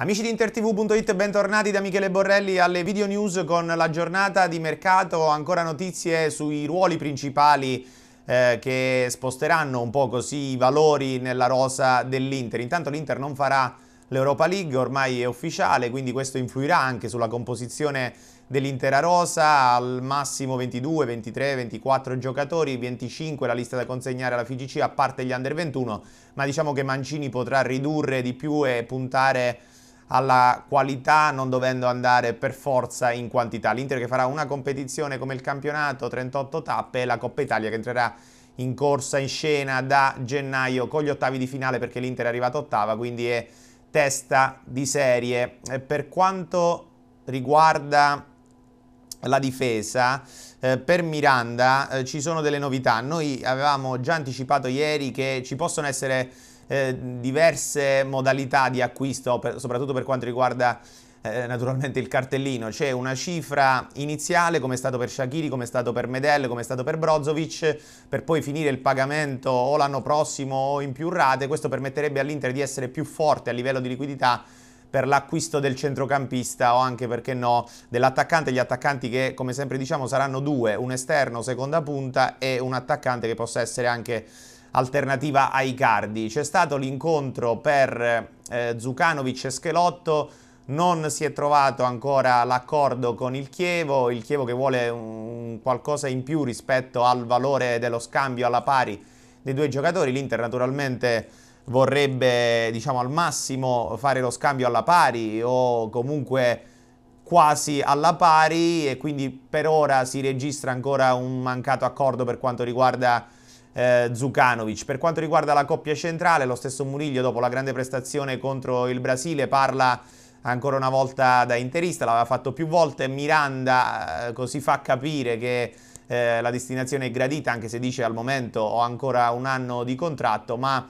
Amici di intertv.it, bentornati da Michele Borrelli alle video news con la giornata di mercato, ancora notizie sui ruoli principali eh, che sposteranno un po' così i valori nella rosa dell'Inter. Intanto l'Inter non farà l'Europa League, ormai è ufficiale, quindi questo influirà anche sulla composizione dell'intera rosa, al massimo 22, 23, 24 giocatori, 25 la lista da consegnare alla FIGC, a parte gli under 21, ma diciamo che Mancini potrà ridurre di più e puntare alla qualità non dovendo andare per forza in quantità. L'Inter che farà una competizione come il campionato, 38 tappe e la Coppa Italia che entrerà in corsa in scena da gennaio con gli ottavi di finale perché l'Inter è arrivata ottava, quindi è testa di serie. Per quanto riguarda la difesa, eh, per Miranda eh, ci sono delle novità. Noi avevamo già anticipato ieri che ci possono essere eh, diverse modalità di acquisto, per, soprattutto per quanto riguarda eh, naturalmente il cartellino. C'è una cifra iniziale, come è stato per Shakiri, come è stato per Medel, come è stato per Brozovic, per poi finire il pagamento o l'anno prossimo o in più rate. Questo permetterebbe all'Inter di essere più forte a livello di liquidità per l'acquisto del centrocampista o anche perché no dell'attaccante, gli attaccanti che come sempre diciamo saranno due, un esterno seconda punta e un attaccante che possa essere anche alternativa a Icardi. C'è stato l'incontro per eh, Zucanovic e Schelotto, non si è trovato ancora l'accordo con il Chievo, il Chievo che vuole un, qualcosa in più rispetto al valore dello scambio alla pari dei due giocatori, l'Inter naturalmente vorrebbe diciamo al massimo fare lo scambio alla pari o comunque quasi alla pari e quindi per ora si registra ancora un mancato accordo per quanto riguarda eh, Zukanovic. Per quanto riguarda la coppia centrale, lo stesso Muriglio dopo la grande prestazione contro il Brasile parla ancora una volta da interista, l'aveva fatto più volte, Miranda eh, così fa capire che eh, la destinazione è gradita, anche se dice al momento ho ancora un anno di contratto, ma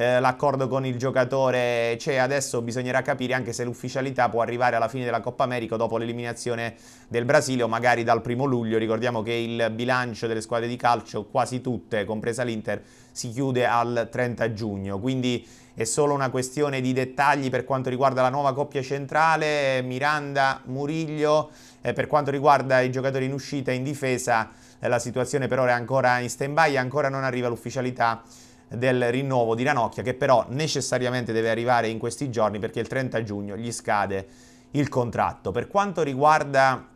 eh, l'accordo con il giocatore c'è, adesso bisognerà capire anche se l'ufficialità può arrivare alla fine della Coppa America dopo l'eliminazione del Brasile o magari dal primo luglio, ricordiamo che il bilancio delle squadre di calcio, quasi tutte, compresa l'Inter, si chiude al 30 giugno, quindi è solo una questione di dettagli per quanto riguarda la nuova coppia centrale, Miranda, Muriglio, eh, per quanto riguarda i giocatori in uscita e in difesa, eh, la situazione per ora è ancora in stand-by, ancora non arriva l'ufficialità del rinnovo di Ranocchia che però necessariamente deve arrivare in questi giorni perché il 30 giugno gli scade il contratto. Per quanto riguarda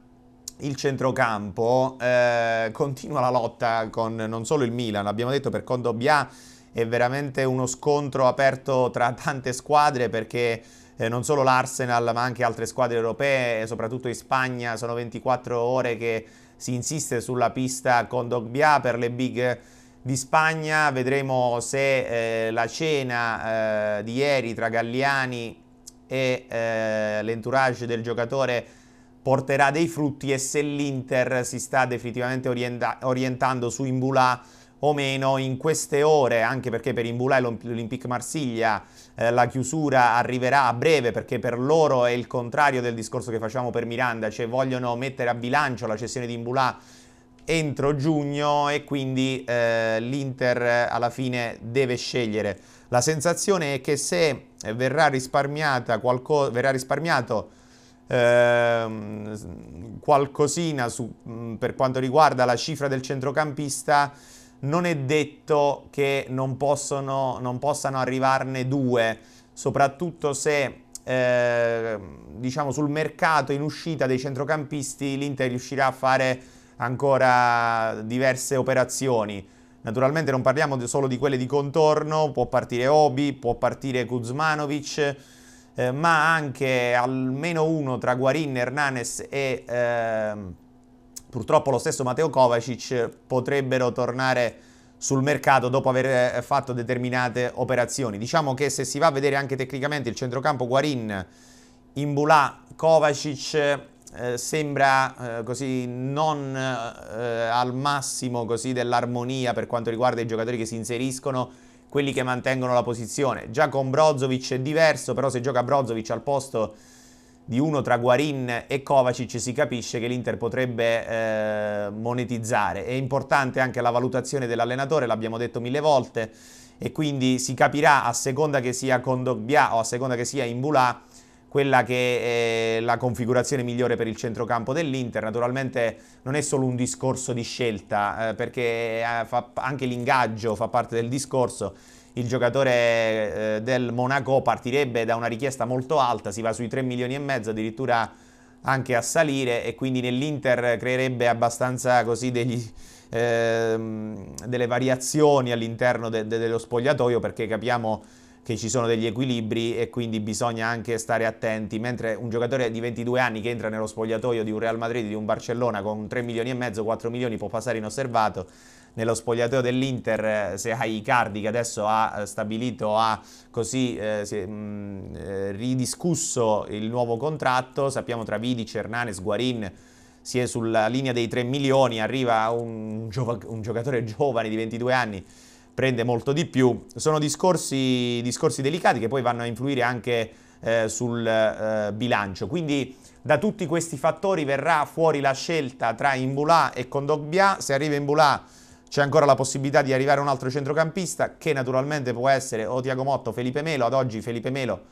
il centrocampo, eh, continua la lotta con non solo il Milan, abbiamo detto per Condobbia è veramente uno scontro aperto tra tante squadre perché eh, non solo l'Arsenal ma anche altre squadre europee, soprattutto in Spagna, sono 24 ore che si insiste sulla pista con Dogbia per le big di Spagna, vedremo se eh, la cena eh, di ieri tra Galliani e eh, l'entourage del giocatore porterà dei frutti e se l'Inter si sta definitivamente orienta- orientando su Imbula o meno in queste ore, anche perché per Imbula e l'Olympique Marsiglia eh, la chiusura arriverà a breve, perché per loro è il contrario del discorso che facciamo per Miranda, cioè vogliono mettere a bilancio la cessione di Imbula entro giugno e quindi eh, l'Inter alla fine deve scegliere. La sensazione è che se verrà, qualco, verrà risparmiato eh, qualcosina su, mm, per quanto riguarda la cifra del centrocampista, non è detto che non, possono, non possano arrivarne due, soprattutto se eh, diciamo sul mercato in uscita dei centrocampisti l'Inter riuscirà a fare ancora diverse operazioni. Naturalmente non parliamo solo di quelle di contorno, può partire Obi, può partire Kuzmanovic, eh, ma anche almeno uno tra Guarin, Hernanes e eh, purtroppo lo stesso Matteo Kovacic potrebbero tornare sul mercato dopo aver eh, fatto determinate operazioni. Diciamo che se si va a vedere anche tecnicamente il centrocampo Guarin, Imbulà, Kovacic eh, sembra eh, così non eh, al massimo così dell'armonia per quanto riguarda i giocatori che si inseriscono, quelli che mantengono la posizione. Già con Brozovic è diverso, però se gioca Brozovic al posto di uno tra Guarin e Kovacic si capisce che l'Inter potrebbe eh, monetizzare. È importante anche la valutazione dell'allenatore, l'abbiamo detto mille volte, e quindi si capirà a seconda che sia con Dogbia o a seconda che sia in Bulà quella che è la configurazione migliore per il centrocampo dell'Inter. Naturalmente non è solo un discorso di scelta, eh, perché eh, anche l'ingaggio fa parte del discorso. Il giocatore eh, del Monaco partirebbe da una richiesta molto alta, si va sui 3 milioni e mezzo, addirittura anche a salire e quindi nell'Inter creerebbe abbastanza così degli, eh, delle variazioni all'interno de de dello spogliatoio perché capiamo che ci sono degli equilibri e quindi bisogna anche stare attenti, mentre un giocatore di 22 anni che entra nello spogliatoio di un Real Madrid, di un Barcellona con 3 milioni e mezzo, 4 milioni può passare inosservato, nello spogliatoio dell'Inter, eh, se hai Icardi che adesso ha eh, stabilito, ha così eh, si, mh, mm, eh, ridiscusso il nuovo contratto, sappiamo tra Vidi, Cernanes, Guarin si è sulla linea dei 3 milioni, arriva un, gio- un giocatore giovane di 22 anni prende molto di più. Sono discorsi, discorsi delicati che poi vanno a influire anche eh, sul eh, bilancio. Quindi da tutti questi fattori verrà fuori la scelta tra Imbulà e Condogbia. Se arriva Imbulà c'è ancora la possibilità di arrivare un altro centrocampista che naturalmente può essere o Tiago Motto o Felipe Melo. Ad oggi Felipe Melo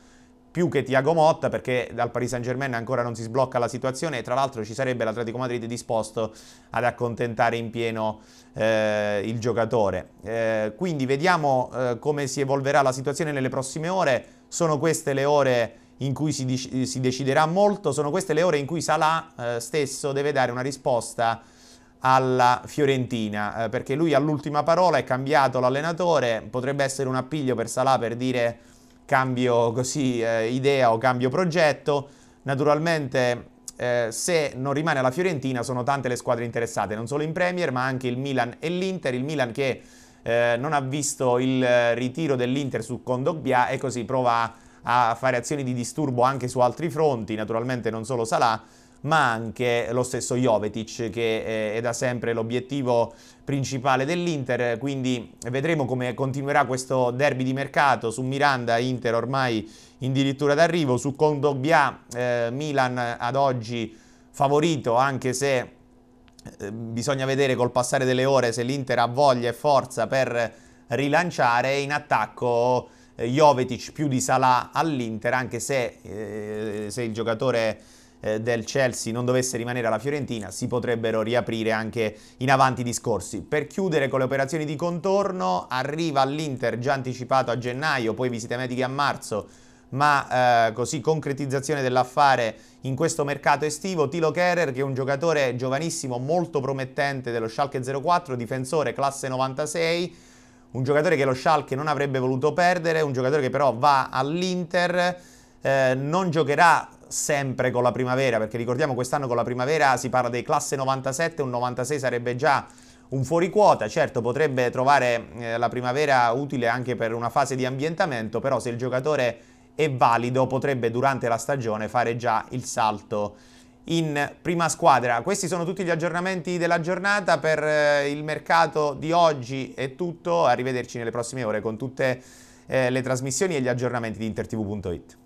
più che Tiago Motta perché dal Paris Saint Germain ancora non si sblocca la situazione e tra l'altro ci sarebbe l'Atletico Madrid disposto ad accontentare in pieno eh, il giocatore. Eh, quindi vediamo eh, come si evolverà la situazione nelle prossime ore, sono queste le ore in cui si, dec- si deciderà molto, sono queste le ore in cui Salah eh, stesso deve dare una risposta alla Fiorentina eh, perché lui all'ultima parola, è cambiato l'allenatore, potrebbe essere un appiglio per Salah per dire cambio così eh, idea o cambio progetto. Naturalmente eh, se non rimane alla Fiorentina sono tante le squadre interessate, non solo in Premier ma anche il Milan e l'Inter, il Milan che eh, non ha visto il ritiro dell'Inter su Condogbia e così prova a fare azioni di disturbo anche su altri fronti, naturalmente non solo Salah ma anche lo stesso Jovetic che eh, è da sempre l'obiettivo principale dell'Inter, quindi vedremo come continuerà questo derby di mercato su Miranda, Inter ormai addirittura d'arrivo, su Condogbia eh, Milan ad oggi favorito anche se eh, bisogna vedere col passare delle ore se l'Inter ha voglia e forza per rilanciare in attacco eh, Jovetic più di Salah all'Inter anche se, eh, se il giocatore eh, del Chelsea non dovesse rimanere alla Fiorentina, si potrebbero riaprire anche in avanti discorsi. Per chiudere con le operazioni di contorno, arriva all'Inter già anticipato a gennaio, poi visite mediche a marzo, ma eh, così concretizzazione dell'affare in questo mercato estivo. Tilo Kerrer, che è un giocatore giovanissimo, molto promettente dello Schalke 04, difensore classe 96, un giocatore che lo Schalke non avrebbe voluto perdere, un giocatore che però va all'Inter, eh, non giocherà sempre con la primavera, perché ricordiamo quest'anno con la primavera si parla dei classe 97, un 96 sarebbe già un fuori quota, certo potrebbe trovare eh, la primavera utile anche per una fase di ambientamento, però se il giocatore è valido potrebbe durante la stagione fare già il salto in prima squadra. Questi sono tutti gli aggiornamenti della giornata per eh, il mercato di oggi è tutto, arrivederci nelle prossime ore con tutte eh, le trasmissioni e gli aggiornamenti di intertv.it.